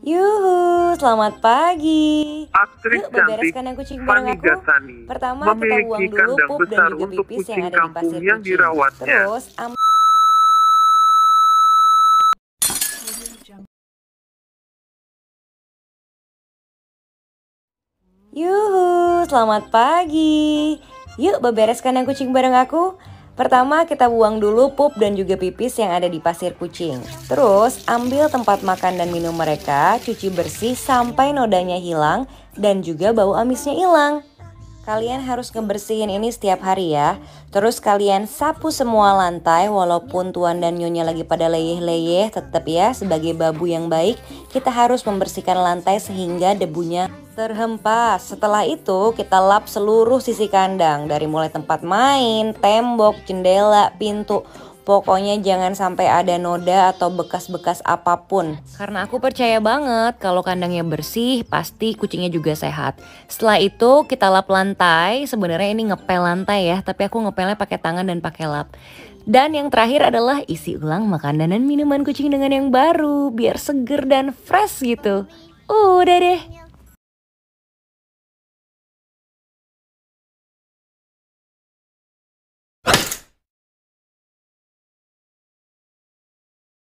Yuhu, selamat pagi. Aktris Yuk bebereskan yang kucing bareng aku. Pertama kita buang dulu pup dan juga pipis yang ada di pasir yang kucing. Dirawatnya. Terus am Yuhu, selamat pagi. Yuk bebereskan yang kucing bareng aku. Pertama, kita buang dulu pup dan juga pipis yang ada di pasir kucing. Terus, ambil tempat makan dan minum mereka, cuci bersih sampai nodanya hilang dan juga bau amisnya hilang. Kalian harus ngebersihin ini setiap hari ya. Terus kalian sapu semua lantai walaupun tuan dan nyonya lagi pada leyeh-leyeh tetap ya sebagai babu yang baik kita harus membersihkan lantai sehingga debunya terhempas. Setelah itu kita lap seluruh sisi kandang dari mulai tempat main, tembok, jendela, pintu. Pokoknya jangan sampai ada noda atau bekas-bekas apapun. Karena aku percaya banget kalau kandangnya bersih, pasti kucingnya juga sehat. Setelah itu kita lap lantai. Sebenarnya ini ngepel lantai ya, tapi aku ngepelnya pakai tangan dan pakai lap. Dan yang terakhir adalah isi ulang makanan dan minuman kucing dengan yang baru, biar seger dan fresh gitu. Udah deh.